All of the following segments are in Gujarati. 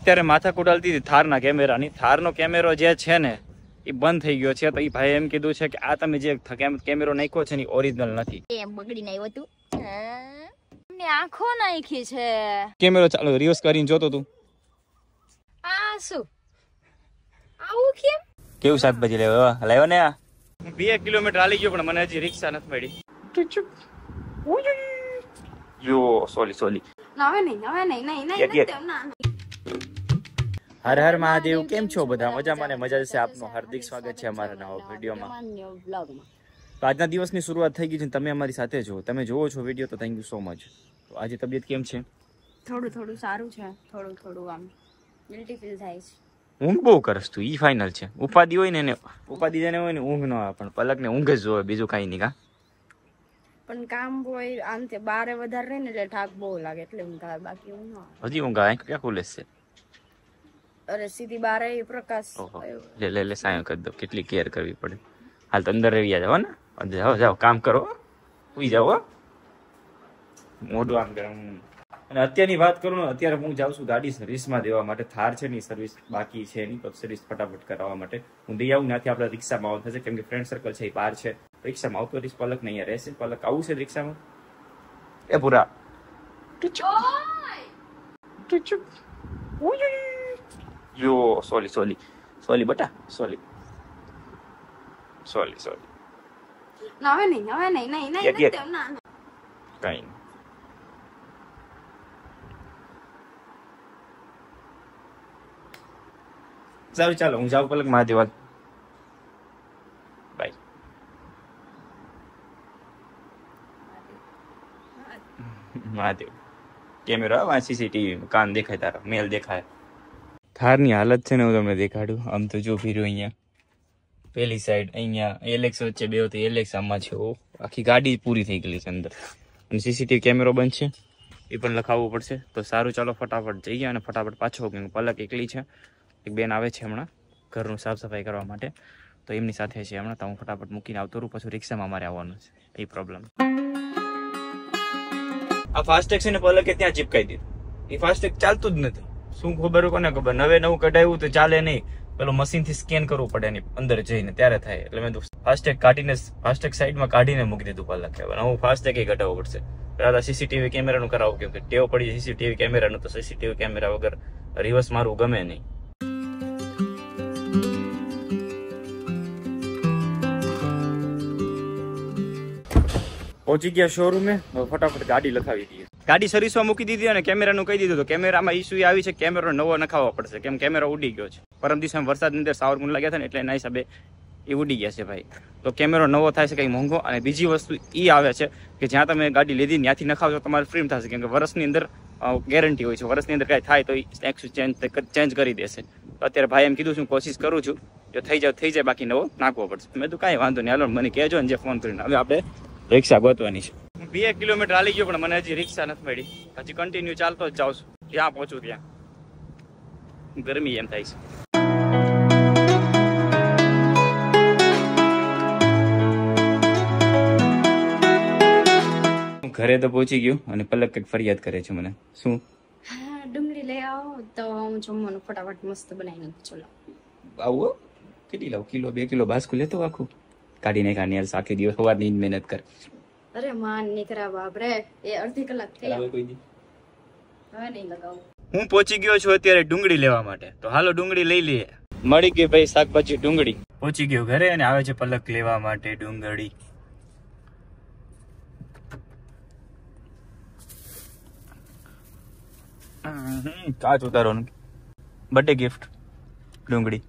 અત્યારે માથાકૂટ હલતી થારના કેમેરાની થારનો કેમેરો જે છે ને એ બંધ થઈ ગયો છે તો એ ભાઈ એમ કીધું છે કે આ તમે જે કેમેરો નાખ્યો છે ને ઓરિજિનલ નથી બગડી નાખ્યો તું કેમેરો જોતો તું આ શું કેવું શાકભાજી લેવો લાવ્યો ને બે કિલોમીટર હાલી ગયો પણ મને હજી રિક્ષા નથી મળી યો સોરી સોરી હર હર મહાદેવ કેમ છો બધા મજામાં ને મજા જશે આપનું હાર્દિક સ્વાગત છે અમારા નવા વિડીયોમાં તો આજના દિવસની શરૂઆત થઈ ગઈ છે તમે અમારી સાથે જો તમે જુઓ છો વિડીયો તો થેન્ક યુ સો મચ તો આજે તબિયત કેમ છે થોડું થોડું સારું છે થોડું થોડું આમ ગિલ્ટી ફીલ થાય છે ઊંઘ બહુ કરસ તું ઈ ફાઇનલ છે ઉપાધિ હોય ને એને ઉપાધિ જેને હોય ને ઊંઘ ન આવે પણ પલકને ઊંઘ જ જોવે બીજું કાંઈ નહીં કા પણ કામ હોય આમ તે બારે વધારે રહે ને એટલે થાક બહુ લાગે એટલે ઊંઘ આવે બાકી ઊંઘ હજી ઊંઘ આવે ક્યાં ખુલે છે અરે સીધી બહાર આવી પ્રકાશ લે લે લે સાયો કર દો કેટલી કેર કરવી પડે હાલ તો અંદર રહી જાવ ને જાઓ જાઓ કામ કરો ઉઈ જાઓ મોઢું આમ ગરમ અને અત્યારની વાત કરું ને અત્યારે હું જાઉં છું ગાડી સર્વિસમાં દેવા માટે થાર છે ની સર્વિસ બાકી છે એની તો સર્વિસ ફટાફટ કરાવવા માટે હું દઈ આવું ત્યાંથી આપણે રિક્ષામાં આવું થશે કેમ કે ફ્રેન્ડ સર્કલ છે એ બહાર છે રિક્ષામાં આવતો રહીશ પલક નહીં અહીંયા રહેશે પલક આવું છે રિક્ષામાં એ પૂરા ટુચુપ ટુચુપ જો સોરી સોરી સોરી બટા સોરી સોરી સોરી સારું ચાલો હું જાઉં પલક મહાદેવાલ બાય મહાદેવ કેમેરા સીસીટીવી કાન દેખાય તારા મેલ દેખાય થારની હાલત છે ને હું તમને દેખાડું આમ તો જો ફીર્યું અહીંયા પેલી સાઈડ અહીંયા એલેક્સ વચ્ચે બે હતી એલેક્સ આમાં છે ઓ આખી ગાડી પૂરી થઈ ગયેલી છે અંદર અને સીસીટીવી કેમેરો બંધ છે એ પણ લખાવવું પડશે તો સારું ચાલો ફટાફટ જઈએ અને ફટાફટ પાછો કેમ પલક એકલી છે એક બેન આવે છે હમણાં ઘરનું સાફ સફાઈ કરવા માટે તો એમની સાથે છે હમણાં તો હું ફટાફટ મૂકીને આવતો રહું પછી રિક્ષામાં મારે આવવાનું છે એ પ્રોબ્લેમ આ ફાસ્ટેગ છે ને પલકે ત્યાં ચીપકાઈ દીધું એ ફાસ્ટેગ ચાલતું જ નથી શું ખબર કોને ખબર નવે નવું કઢાવ્યું તો ચાલે નહીં પેલું થી સ્કેન કરવું પડે એની અંદર જઈને ત્યારે થાય એટલે મેં ફાસ્ટેગ કાઢીને ફાસ્ટેગ સાઈડમાં કાઢીને મૂકી દીધું પાલક કહેવાય હું ફાસ્ટેગ કઢાવવું પડશે દાદા સીસીટીવી કેમેરાનું કરાવું કેમ કે ટેવ પડી સીસીટીવી કેમેરાનું તો સીસીટીવી કેમેરા વગર રિવર્સ મારવું ગમે નહીં પહોંચી ગયા શોરૂમે ફટાફટ ગાડી લખાવી દઈએ ગાડી સર્વિસમાં મૂકી દીધી અને કેમેરાનું કહી દીધું કેમેરામાં ઇસ્યુ આવી છે કેમેરો નવો નખાવવો પડશે કેમ કેમેરો ઉડી ગયો છે પરમ દિવસે વરસાદની અંદર સાવરકુંડ લાગ્યા હતા ને એટલે એના હિસાબે એ ઉડી ગયા છે ભાઈ તો કેમેરો નવો થાય છે કંઈ મોંઘો અને બીજી વસ્તુ એ આવે છે કે જ્યાં તમે ગાડી લીધી ત્યાંથી નખાવશો તમારે ફ્રીમ થશે કેમ કે વર્ષની અંદર ગેરંટી હોય છે વર્ષની અંદર કાંઈ થાય તો એ ચેન્જ ચેન્જ કરી દેશે તો અત્યારે ભાઈ એમ કીધું છું કોશિશ કરું છું જો થઈ જાય થઈ જાય બાકી નવો નાખવો પડશે મેં તો કાંઈ વાંધો નહીં હાલો મને કહેજો ને જે ફોન કરીને હવે આપણે રિક્ષા ગોતવાની છે બે કિલોમીટર હાલી ગયો પણ મને હજી રિક્ષા નથી મળી હજી કન્ટિન્યુ ચાલતો જ જાઉં છું જ્યાં પહોંચું ત્યાં ગરમી એમ થાય છે ઘરે તો પહોંચી ગયું અને પલક કઈક ફરિયાદ કરે છે મને શું ડુંગળી લઈ આવો તો હું જમવાનું ફટાફટ મસ્ત બનાવીને ચલો આવો કેટલી લાવ કિલો બે કિલો બાસ્કુ લેતો આખું કાઢીને કાઢીને આખી દિવસ સવારની મહેનત કર અરે માન નીકળા બાપ રે એ અડધી કલાક થઈ હવે કોઈ હવે નહીં લગાવું હું પહોંચી ગયો છું અત્યારે ડુંગળી લેવા માટે તો હાલો ડુંગળી લઈ લઈએ મળી ગઈ ભાઈ શાકભાજી ડુંગળી પહોંચી ગયો ઘરે અને આવે છે પલક લેવા માટે ડુંગળી કાચ ઉતારવાનું બર્થડે ગિફ્ટ ડુંગળી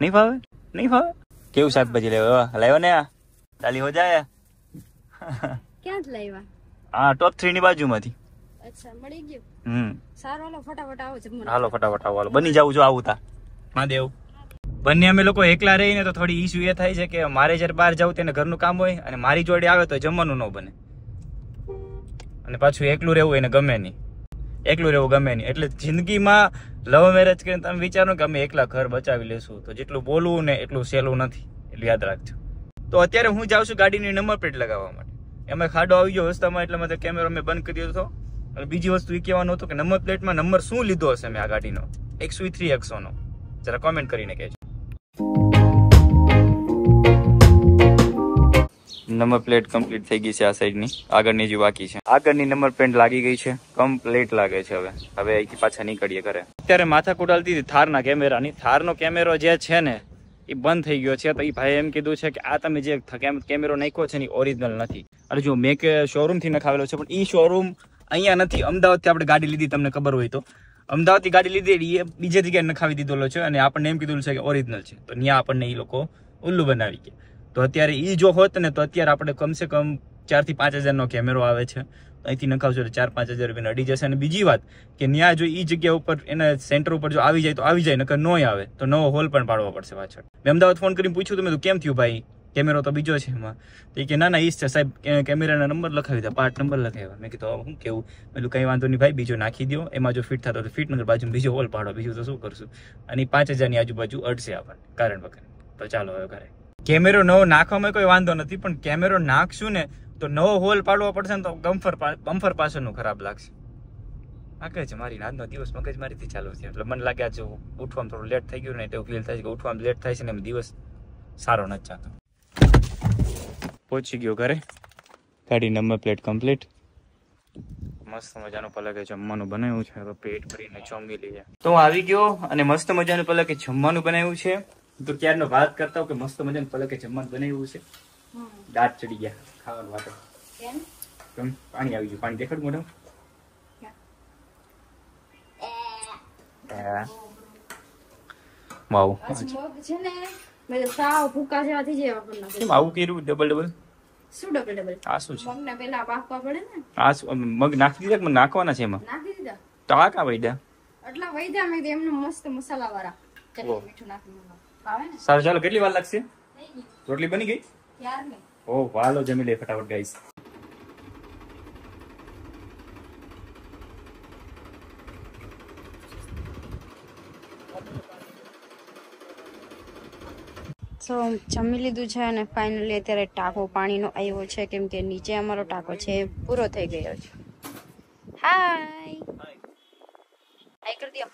નહીં ફાવે નહીં ફાવે કેવું શાકભાજી લેવા લાવ્યો ને આ ચાલી હો જાય ક્યાં લાવ્યા આ ટોપ 3 ની બાજુમાંથી અચ્છા મળી ગયું હમ સારું હાલો ફટાફટ આવો જમવાનું હાલો ફટાફટ આવો હાલો બની જાવ જો આવતા તા મહાદેવ બંને અમે લોકો એકલા રહીને તો થોડી ઇસ્યુ એ થાય છે કે મારે જ્યારે બહાર જવું તેને ઘરનું કામ હોય અને મારી જોડે આવે તો જમવાનું ન બને અને પાછું એકલું રહેવું એને ગમે નહીં એકલું રહેવું ગમે નહીં એટલે જિંદગીમાં લવ મેરેજ કરીને તમે વિચારો કે અમે એકલા ઘર બચાવી લેશું તો જેટલું બોલવું ને એટલું સહેલું નથી એટલે યાદ રાખજો તો અત્યારે હું જાઉં છું ગાડીની નંબર પ્લેટ લગાવવા માટે એમાં ખાડો આવી ગયો રસ્તામાં એટલે મેં કેમેરો મેં બંધ કરી દીધો અને બીજી વસ્તુ એ કહેવાનું હતું કે નંબર પ્લેટમાં નંબર શું લીધો હશે મેં આ ગાડીનો એકસો થ્રી એકસોનો જરા કોમેન્ટ કરીને કહેજો નંબર પ્લેટ કમ્પ્લીટ થઈ ગઈ છે આ સાઈડની આગળની જે બાકી છે આગળની નંબર પ્લેટ લાગી ગઈ છે કમ્પ્લીટ લાગે છે હવે હવે અહીંથી પાછા નીકળીએ ઘરે અત્યારે માથા કુટાલતી કુડાલતી થારના કેમેરાની થારનો કેમેરો જે છે ને એ બંધ થઈ ગયો છે તો એ ભાઈ એમ કીધું છે કે આ તમે જે કેમેરો નાખ્યો છે ને એ ઓરિજિનલ નથી એટલે જો મેં કે શોરૂમથી નખાવેલો છે પણ એ શોરૂમ અહીંયા નથી અમદાવાદથી આપણે ગાડી લીધી તમને ખબર હોય તો અમદાવાદથી ગાડી લીધી એ બીજી જગ્યાએ નખાવી દીધેલો છે અને આપણને એમ કીધું છે કે ઓરિજિનલ છે તો ત્યાં આપણને એ લોકો ઉલ્લુ બનાવી ગયા તો અત્યારે એ જો હોત ને તો અત્યારે આપણે કમસે કમ ચારથી પાંચ હજારનો કેમેરો આવે છે અહીંથી નખાવશો એટલે ચાર પાંચ હજાર રૂપિયાને અડી જશે અને બીજી વાત કે ન્યા જો એ જગ્યા ઉપર એના સેન્ટર ઉપર જો આવી જાય તો આવી જાય નકર ન આવે તો નવો હોલ પણ પાડવો પડશે પાછળ મેં અમદાવાદ ફોન કરીને પૂછ્યું તો કેમ થયું ભાઈ કેમેરો તો બીજો છે એમાં તો કે ના ના ઈ છે સાહેબ કેમેરાના નંબર લખાવી દે પાર્ટ નંબર લખાવ્યા મેં કીધું શું કેવું પેલું કંઈ વાંધો નહીં ભાઈ બીજો નાખી દો એમાં જો ફિટ થતો તો ફિટ નગર બાજુ બીજો હોલ પાડો બીજું તો શું કરશું અને પાંચ હજારની આજુબાજુ અડશે આપણને કારણ વગર તો ચાલો હવે ઘરે કેમેરો નવો નાખવામાં કોઈ વાંધો નથી પણ કેમેરો નાખશું ને તો નવો હોલ પાડવો પડશે ને તો ગમ્ફર બમ્ફર પાછળનું ખરાબ લાગશે આગળ છે મારી આજનો દિવસ મગજ મારીથી ચાલુ છે એટલે મને લાગે આજે ઉઠવામાં થોડું લેટ થઈ ગયું ને એવું ફીલ થાય છે કે ઉઠવામાં લેટ થાય છે ને એમ દિવસ સારો નથી ચાલતો પહોંચી ગયો ઘરે ગાડી નંબર પ્લેટ કમ્પ્લીટ મસ્ત મજાનું પલકે જમવાનું બનાવ્યું છે તો પેટ ભરીને જમી લઈએ તો આવી ગયો અને મસ્ત મજાનું પલકે જમવાનું બનાવ્યું છે તો ક્યારનો વાત કરતા કે મસ્ત મજાનું પલકે જમવાનું બનાવ્યું છે દાંત ચડી ગયા ખાવાનું વાતો કેમ પાણી આવી ગયું પાણી દેખાડ મોઢું માવ છે ને ડબલ ડબલ શું આ શું છે આ મગ નાખી દીધા નાખવાના છે એમાં ટાકા વૈડા એટલા વૈડા એમને મસ્ત મસાલા સારું ચાલો કેટલી વાર લાગશે રોટલી બની ગઈ ઓ વાલો જમી લે ફટાફટ ગાઈસ જમી લીધું છે અને ફાઇનલી અત્યારે ટાંકો પાણીનો આવ્યો છે કેમ કે નીચે અમારો ટાંકો છે પૂરો થઈ ગયો છે હાય હાય કરી દો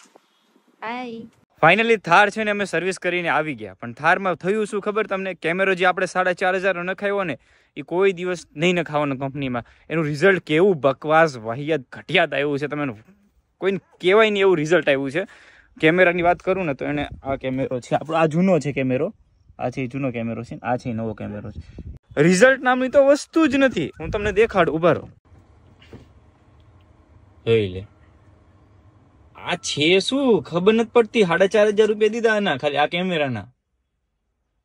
હાય ફાઇનલી થાર છે ને અમે સર્વિસ કરીને આવી ગયા પણ થારમાં થયું શું ખબર તમને કેમેરો જે આપણે સાડા ચાર હજારનો નખાયો ને એ કોઈ દિવસ નહીં નખાવાનો કંપનીમાં એનું રિઝલ્ટ કેવું બકવાસ વાહિયાત ઘટિયાત આવ્યું છે તમે કોઈને કહેવાય નહીં એવું રિઝલ્ટ આવ્યું છે કેમેરાની વાત કરું ને તો એને આ કેમેરો છે આપણો આ જૂનો છે કેમેરો આ છે જૂનો કેમેરો છે આ છે નવો કેમેરો છે રિઝલ્ટ નામની તો વસ્તુ જ નથી હું તમને દેખાડ ઉભા રહો જોઈ લે આ છે શું ખબર નથી પડતી સાડા ચાર હજાર રૂપિયા દીધા ના ખાલી આ કેમેરાના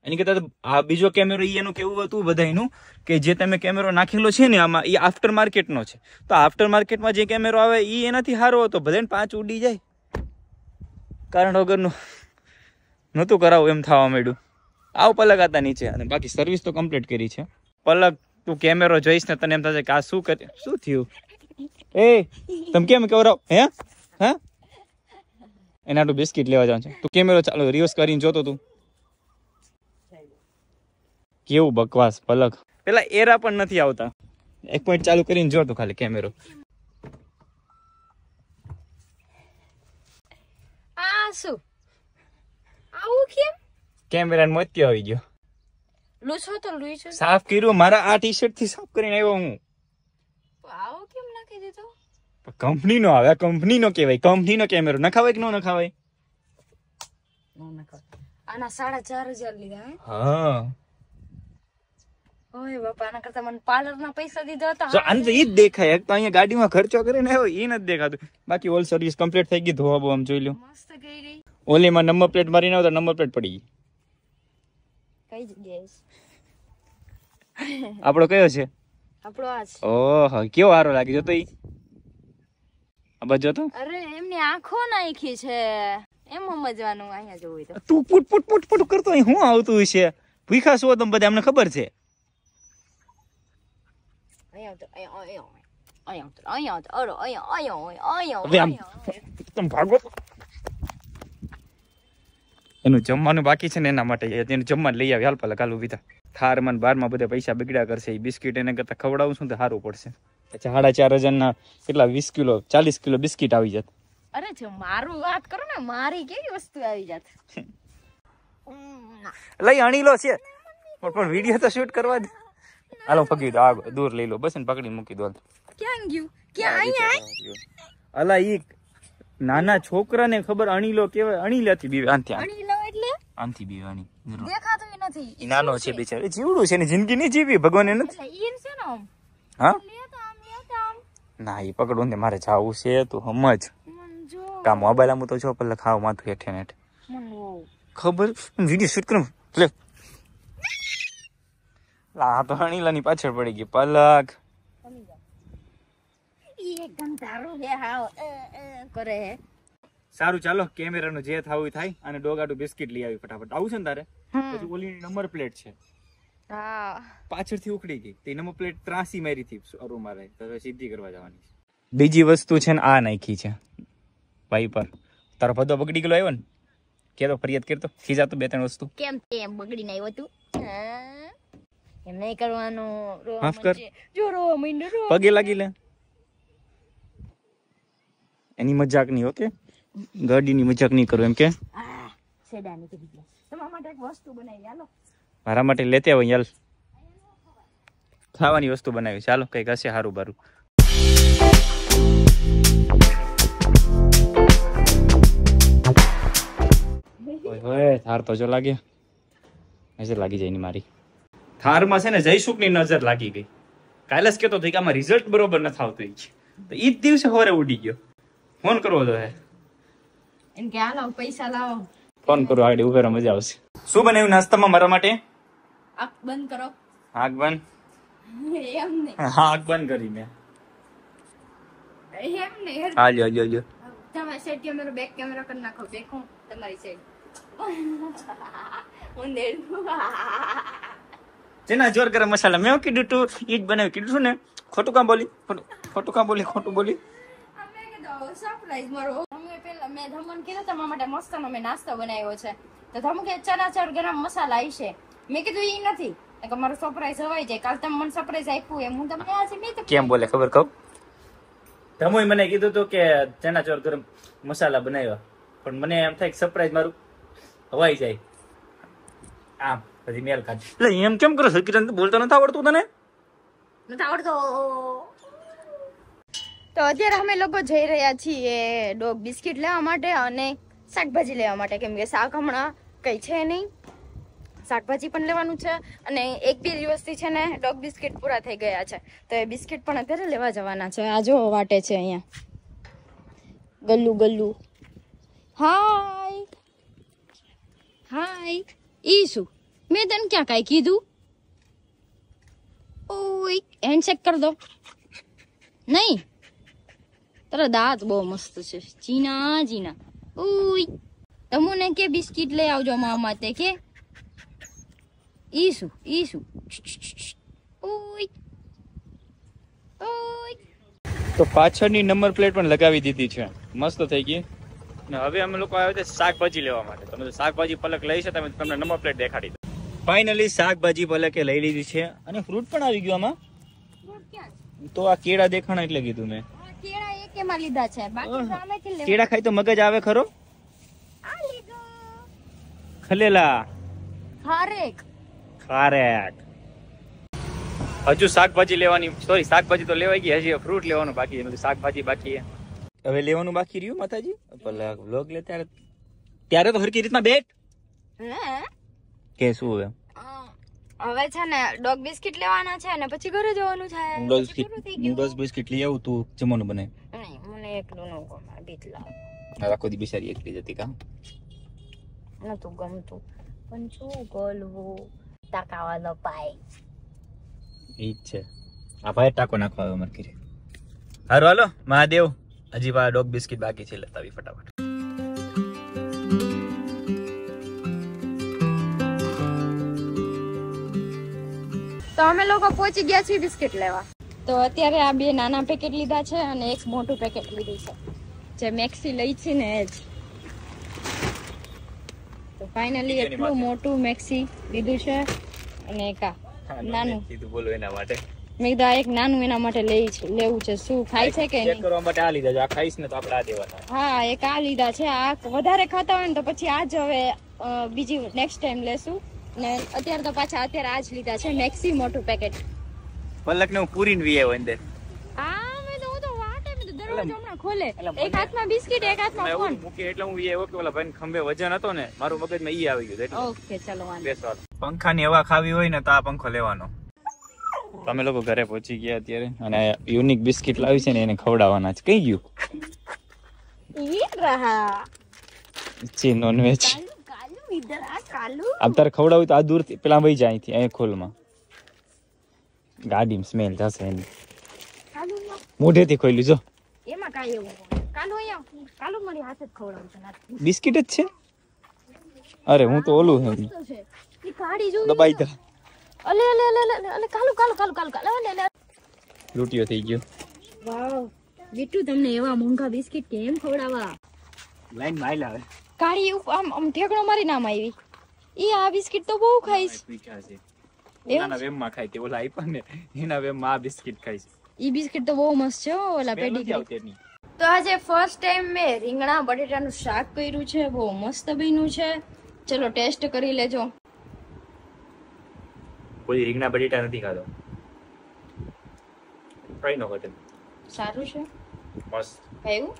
એની કરતા આ બીજો કેમેરો એનું કેવું હતું બધાનું કે જે તમે કેમેરો નાખેલો છે ને આમાં એ આફ્ટર માર્કેટનો છે તો આફ્ટર માર્કેટમાં જે કેમેરો આવે એ એનાથી સારો હતો ભલે પાંચ ઉડી જાય કારણ વગરનું નહોતું કરાવું એમ થવા માંડ્યું આવ પલક હતા નીચે અને બાકી સર્વિસ તો કમ્પ્લીટ કરી છે પલક તું કેમેરો જોઈશ ને તને એમ થશે કે આ શું કરે શું થયું એ તમે કેમ કવરાવ હે હા એના તો બિસ્કિટ લેવા જવાનું છે તું કેમેરો ચાલુ રિવર્સ કરીને જોતો તું કેવું બકવાસ પલક પેલા એરા પણ નથી આવતા એક પોઈન્ટ ચાલુ કરીને જોતો ખાલી કેમેરો આ શું આવું કેમ કેમેરાને મોતી આવી ગયો લૂછો તો લૂછો સાફ કર્યું મારા આ ટી શર્ટ થી સાફ કરીને આવ્યો હું આવું કેમ નાખી દીધો કંપનીનો આવે કંપનીનો કહેવાય કંપનીનો કેમેરો નખાવાય કે ન નખાવાય આના સાડા ચાર હજાર લીધા હા ઓય ખર્ચો કરીને આવ્યો ઈ નથી દેખાતું બાકી ઓલ સર્વિસ કમ્પ્લીટ થઈ ગઈ ધોવા આમ જોઈ લો મસ્ત ગઈ રહી નંબર પ્લેટ મારી ના નંબર પ્લેટ પડી ગઈ આપણો કયો છે આપણો કેવો હારો લાગે જો તો બજો તો અરે એમની આંખો નાખી છે એમ સમજવાનું અહીંયા જોવું તો તું પુટ પુટ પુટ પુટ કરતો અહીં હું આવતું છે ભીખા છો તમે બધા અમને ખબર છે એનું જમવાનું બાકી છે ને એના માટે એનું જમવા લઈ આવી હાલ પેલા કાલુ બીતા થારમાં બારમાં બધા પૈસા બગડ્યા કરશે એ બિસ્કીટ એને કરતા ખવડાવું છું તો સારું પડશે અચ્છા સાડા ચાર હજાર ના કેટલા વીસ કિલો ચાલીસ કિલો બિસ્કિટ આવી જાત અરે જો મારું વાત કરો ને મારી કેવી વસ્તુ આવી જાત લઈ અણી લો છે પણ વિડીયો તો શૂટ કરવા દે હાલો ફગી દો દૂર લઈ લો બસ ને પકડી મૂકી દો ક્યાં ગયું ક્યાં અહીંયા અલા ઈ નાના છોકરાને ખબર અણી લો કેવાય અણી લેતી બીવે આંથી અણી લો એટલે આંથી બીવે અણી દેખાતું નથી ઈ નાનો છે બેચારો જીવડું છે ને જિંદગી ની જીવી ભગવાન એને હા ના એ પકડો ને મારે જવું છે તું સમજ કા મોબાઈલ આમ તો જો પેલા ખાવ માથું હેઠે નેઠ ખબર વિડીયો શૂટ કરું લે આ તો અણીલાની પાછળ પડી ગઈ પલક સારું ચાલો કેમેરાનું જે થવું થાય અને ડોગાડું બિસ્કિટ લઈ આવી ફટાફટ આવું છે ને તારે પછી ઓલી નંબર પ્લેટ છે પાછળથી ઉકળી ગઈ તેનામાં પ્લેટ ત્રાસી મારી હતી અરુ મારે તો સીધી કરવા જવાની બીજી વસ્તુ છે ને આ નાખી છે ભાઈ પર તારો ભદો બગડી ગયો આવ્યો ને કેતો ફરિયાદ કરતો ખીજાતો બે ત્રણ વસ્તુ કેમ તેમ બગડીને આવ્યો તું એમ નહીં કરવાનું માફ કર જો રો મિંડ રો પગે લાગી લે એની મજાક નહીં ઓકે ગાડીની મજાક નહીં કરો એમ કે સેડાની કીધી તમારા માટે એક વસ્તુ બનાવી આલો મારા માટે લેતે આવો યાર ખાવાની વસ્તુ બનાવી ચાલો કંઈક હશે સારું બારું થાર તો જો લાગ્યા નજર લાગી જાય મારી થારમાં છે ને જયસુખ ની નજર લાગી ગઈ કાલે જ કેતો હતો કે આમાં રિઝલ્ટ બરોબર નથી આવતું તો એ જ દિવસે હોરે ઉડી ગયો ફોન કરવો તો હે એમ કે હાલો પૈસા લાવો ફોન કરો આડી ઉભેરા મજા આવશે શું બનાવ્યું નાસ્તામાં મારા માટે આંખ બંધ કરો આંખ બંધ એમ નહીં આંખ બંધ કરી મેં એમ નહીં હા જો જો જો તમારી સાઈડ કેમેરો બેક કેમેરો કરી નાખો દેખો તમારી સાઈડ હું નેડું તેના જોર ગરમ મસાલા મેં કીધું તું ઈજ બનાવી કીધું છું ને ખોટું કામ બોલી ખોટું કામ બોલી ખોટું બોલી સરપ્રાઈઝ મારો મેં પેલા મેં ધમન કીધું તમારા માટે મસ્ત મેં નાસ્તો બનાવ્યો છે તો ધમકે ચણા ચણ ગરમ મસાલા આવી છે મેં કીધું ઈ નથી કે મારો સરપ્રાઈઝ હવાઈ જાય કાલ તમે મને સરપ્રાઈઝ આપ્યું એમ હું તમને આજે મેં કેમ બોલે ખબર કહું તમોય મને કીધું તો કે ચણા ચોર ગરમ મસાલા બનાવ્યા પણ મને એમ થાય સરપ્રાઈઝ મારું હવાઈ જાય આમ પછી મેલ કાઢ એટલે એમ કેમ કરો છો બોલતો નથી આવડતું તને નથી આવડતો તો અત્યારે અમે લોકો જઈ રહ્યા છીએ ડોગ બિસ્કિટ લેવા માટે અને શાકભાજી લેવા માટે કેમ કે શાક હમણાં કઈ છે નહીં શાકભાજી પણ લેવાનું છે અને એક બે દિવસથી છે ને ડોગ બિસ્કિટ પૂરા થઈ ગયા છે તો એ બિસ્કિટ પણ અત્યારે લેવા જવાના છે આ જો વાટે છે અહીંયા ગલ્લુ ગલ્લુ હાય હાય ઈ શું મેં તને ક્યાં કાંઈ કીધું ઓય હેન્ડશેક કરી દો નહીં તારા દાંત બહુ મસ્ત છે જીના જીના ઓય તમને કે બિસ્કિટ લઈ આવજો મામા તે કે Isso, isso. Oi. Oi. તો પાછળની નંબર પ્લેટ પણ લગાવી દીધી છે મસ્ત થઈ ગઈ ને હવે અમે લોકો આવ્યા છે શાકભાજી લેવા માટે તમે શાકભાજી પલક લઈ છે તમે તમને નંબર પ્લેટ દેખાડી ફાઇનલી શાકભાજી પલકે લઈ લીધી છે અને ફ્રૂટ પણ આવી ગયું આમાં તો આ કેળા દેખાણા એટલે કીધું મેં કેળા ખાઈ તો મગજ આવે ખરો ખલેલા ખારેક ખારેક હજુ શાકભાજી લેવાની સોરી શાકભાજી તો લેવાય ગઈ હજી ફ્રૂટ લેવાનું બાકી છે શાકભાજી બાકી હવે લેવાનું બાકી રહ્યું માતાજી પેલા વ્લોગ લે ત્યારે ત્યારે તો હરકી રીતના બેટ કે શું હવે હવે છે ને ડોગ બિસ્કિટ લેવાના છે ને પછી ઘરે જવાનું છે નૂડલ્સ નૂડલ્સ બિસ્કિટ લઈ આવું તું જમવાનું બને નહીં મને એકલું ન ગમે બીટલા રાખો દી બિચારી એકલી જતી કા તું ગમતું પણ શું બોલવું ટાકાવાનો પાય ઈ છે આ ભાઈ ટાકો નાખવા આવ્યો મને કીરે હારું હાલો મહાદેવ હજી પા ડોગ બિસ્કિટ બાકી છે લતાવી ફટાફટ તો અમે લોકો પહોંચી ગયા છીએ બિસ્કિટ લેવા તો અત્યારે આ બે નાના પેકેટ લીધા છે અને એક મોટું પેકેટ લીધું છે જે મેક્સી લઈ છે ને એ જ તો ફાઇનલી એટલું મોટું મેક્સી લીધું છે અને એક નાનું કીધું બોલો એના માટે મેં કીધું એક નાનું એના માટે લઈ છે લેવું છે શું ખાય છે કે નહીં કરવા માટે આ લીધા છે આ ખાઈશ ને તો આપણે આ દેવાના હા એક આ લીધા છે આ વધારે ખાતા હોય ને તો પછી આ જ હવે બીજી નેક્સ્ટ ટાઈમ લેશું ને અત્યારે તો પાછા અત્યારે આ જ લીધા છે મેક્સી મોટું પેકેટ પલક ને હું પૂરીને વી આવ્યો અંદર હા મેં તો હું તો વાટે મેં તો દરવાજો ખોલે એક હાથમાં બિસ્કિટ એક હાથમાં ફોન મૂકી એટલે હું એવો કે ઓલા ભાઈ ખંભે વજન હતો ને મારું મગજમાં ઈ આવી ગયું એટલે ઓકે ચલો વાંધો પંખાની હવા ખાવી હોય ને તો આ પંખો લેવાનો તમે લોકો ઘરે પહોંચી ગયા અત્યારે અને યુનિક બિસ્કિટ લાવી છે ને એને ખવડાવવાના છે કઈ ગયું ઈ રહા ચી નોનવેજ અત્યારે કાલુ તો આ દૂર પેલા વહી જાય અહીંથી અહીં ખોલમાં ગાડી સ્મેલ થશે એની મોઢેથી ખોઈ લીજો ના એવું કાલુ અહીંયા કાલુ મારી હાથે જ ખવડાવું બિસ્કિટ જ છે અરે હું તો ઓલું હે એ કાળી જોઈ દબાઈ દે અલે અલે અલે અલે અલે કાલુ કાલુ કાલુ કાલુ કાલુ અલે અલે લૂટીયો થઈ ગયો વાવ વિટુ તમને એવા મોંઘા બિસ્કિટ કેમ ખવડાવા લાઈન માં લાવે કાળી આમ આમ ઠેકણો મારી નામ આવી ઈ આ બિસ્કિટ તો બહુ ખાઈશ એના વેમ માં ખાઈ તે ઓલા આપ્યા ને એના વેમ માં આ બિસ્કિટ ખાઈશ એ બિસ્કિટ તો બહુ મસ્ત છે ઓલા પેટીગ્રી તો આજે ફર્સ્ટ ટાઈમ મેં રીંગણા બટેટાનું શાક કર્યું છે બહુ મસ્ત બન્યું છે ચલો ટેસ્ટ કરી લેજો કોઈ રીંગણા બટેટા નથી ખાધો ટ્રાય ન કરતે સારું છે મસ્ત ખાયું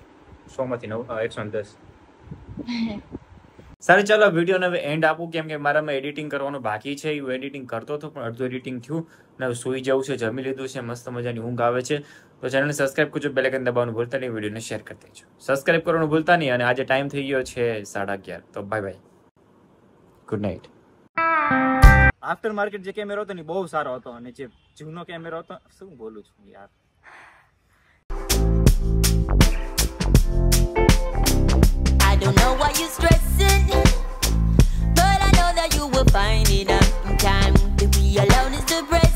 સો માંથી નવ એકસો દસ સારી ચાલો આ વિડીયોને હવે એન્ડ આપું કેમ કે મારામાં એડિટિંગ કરવાનું બાકી છે હું એડિટિંગ કરતો હતો પણ અડધું એડિટિંગ થયું અને સુઈ જવું છે જમી લીધું છે મસ્ત મજાની ઊંઘ આવે છે તો ચેનલને સબસ્ક્રાઇબ કરજો બેલેકન દબાવવાનું ભૂલતા નહીં વિડીયોને શેર કરી દેજો સબસ્ક્રાઇબ કરવાનું ભૂલતા નહીં અને આજે ટાઈમ થઈ ગયો છે સાડા અગિયાર તો bye bye good night after market જે કેમેરો હતો ને બહુ સારો હતો અને જે જૂનો કેમેરો હતો શું બોલું છું યાર I don't know why you stress you will find it in time. To be alone is the break.